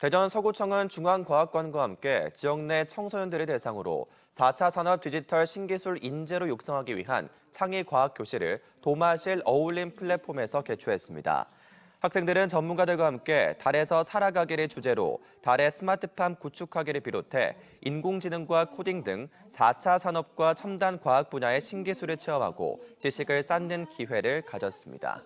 대전 서구청은 중앙과학관과 함께 지역 내 청소년들을 대상으로 4차 산업 디지털 신기술 인재로 육성하기 위한 창의과학교실을 도마실 어울림 플랫폼에서 개최했습니다. 학생들은 전문가들과 함께 달에서 살아가기를 주제로 달의 스마트팜 구축하기를 비롯해 인공지능과 코딩 등 4차 산업과 첨단 과학 분야의 신기술을 체험하고 지식을 쌓는 기회를 가졌습니다.